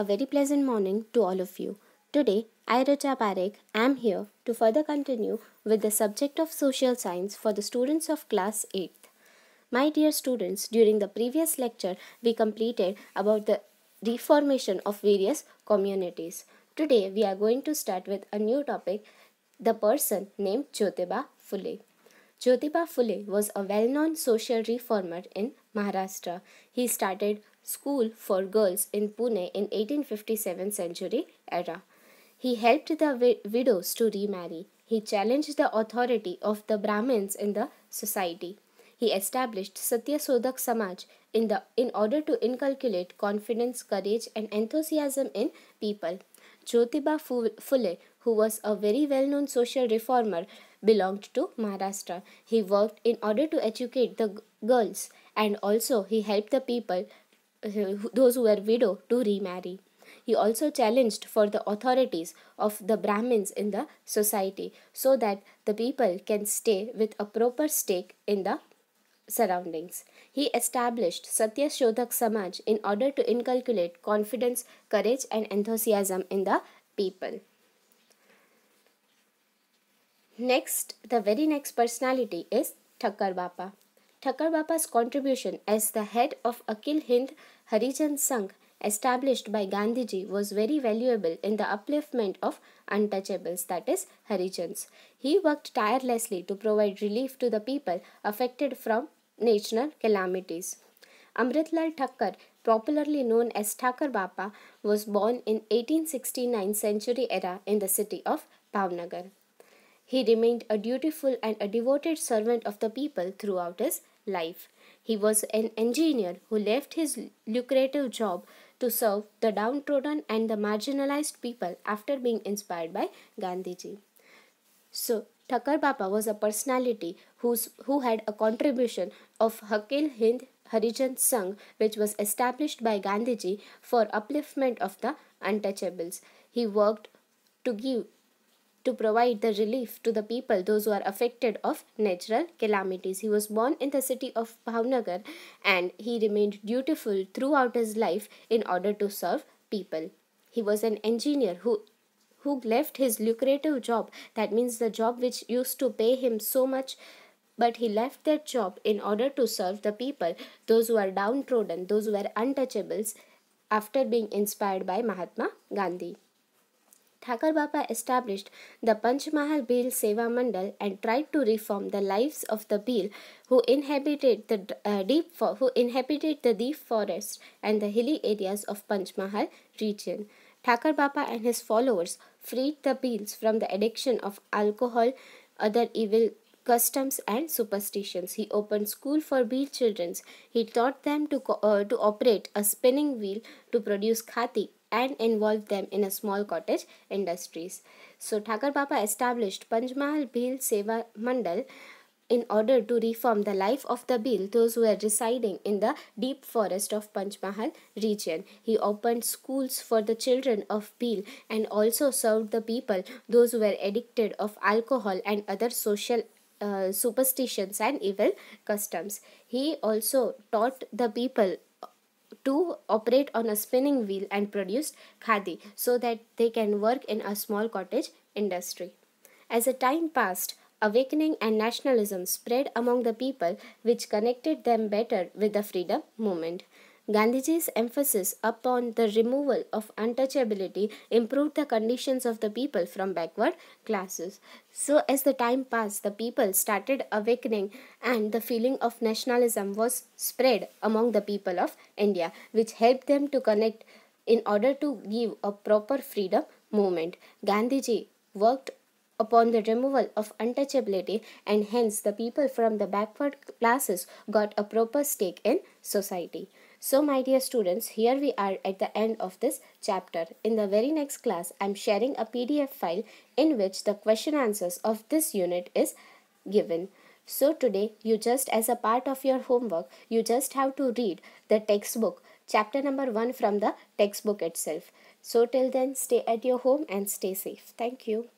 A very pleasant morning to all of you. Today, I, Richa I am here to further continue with the subject of social science for the students of class 8th. My dear students, during the previous lecture, we completed about the reformation of various communities. Today, we are going to start with a new topic, the person named Jyotiba Phule. Jyotiba Phule was a well-known social reformer in Maharashtra. He started school for girls in Pune in 1857 century era. He helped the wi widows to remarry. He challenged the authority of the Brahmins in the society. He established Satya Sodak Samaj in, the, in order to inculcate confidence, courage, and enthusiasm in people. Jyotiba Phule, who was a very well known social reformer, belonged to Maharashtra. He worked in order to educate the girls and also he helped the people, those who were widow, to remarry. He also challenged for the authorities of the Brahmins in the society so that the people can stay with a proper stake in the surroundings. He established Satya Shodhak Samaj in order to inculcate confidence, courage, and enthusiasm in the people. Next, the very next personality is Thakkar Bappa. Thakkar Bappa's contribution as the head of Akhil Hind Harijan Sangh established by Gandhiji was very valuable in the upliftment of untouchables, that is, Harijans. He worked tirelessly to provide relief to the people affected from national calamities. Amritlal Thakkar, popularly known as Thakkar Bappa, was born in 1869 century era in the city of Pavnagar. He remained a dutiful and a devoted servant of the people throughout his life. He was an engineer who left his lucrative job to serve the downtrodden and the marginalized people after being inspired by Gandhiji. So, Thakur Baba was a personality who's, who had a contribution of Hakil Hind Harijan Sangh, which was established by Gandhiji for upliftment of the untouchables. He worked to give to provide the relief to the people, those who are affected of natural calamities. He was born in the city of Bhavnagar and he remained dutiful throughout his life in order to serve people. He was an engineer who who left his lucrative job, that means the job which used to pay him so much, but he left that job in order to serve the people, those who are downtrodden, those who are untouchables, after being inspired by Mahatma Gandhi. Thakur Baba established the Panchmahal Bhil Seva Mandal and tried to reform the lives of the Bhil who inhabited the uh, deep for, who inhabited the deep forests and the hilly areas of Panchmahal region. Thakur Baba and his followers freed the Bhils from the addiction of alcohol, other evil customs and superstitions. He opened school for Bhil children. He taught them to, uh, to operate a spinning wheel to produce khati and involved them in a small cottage industries. So Thakur Baba established Panjmahal Bhil Seva Mandal in order to reform the life of the Bhil, those who were residing in the deep forest of Panchmahal region. He opened schools for the children of Bhil and also served the people, those who were addicted of alcohol and other social uh, superstitions and evil customs. He also taught the people to operate on a spinning wheel and produce khadi so that they can work in a small cottage industry. As the time passed, awakening and nationalism spread among the people, which connected them better with the freedom movement. Gandhiji's emphasis upon the removal of untouchability improved the conditions of the people from backward classes. So, as the time passed, the people started awakening, and the feeling of nationalism was spread among the people of India, which helped them to connect in order to give a proper freedom movement. Gandhiji worked upon the removal of untouchability and hence the people from the backward classes got a proper stake in society. So my dear students, here we are at the end of this chapter. In the very next class, I am sharing a PDF file in which the question answers of this unit is given. So today, you just as a part of your homework, you just have to read the textbook, chapter number 1 from the textbook itself. So till then, stay at your home and stay safe. Thank you.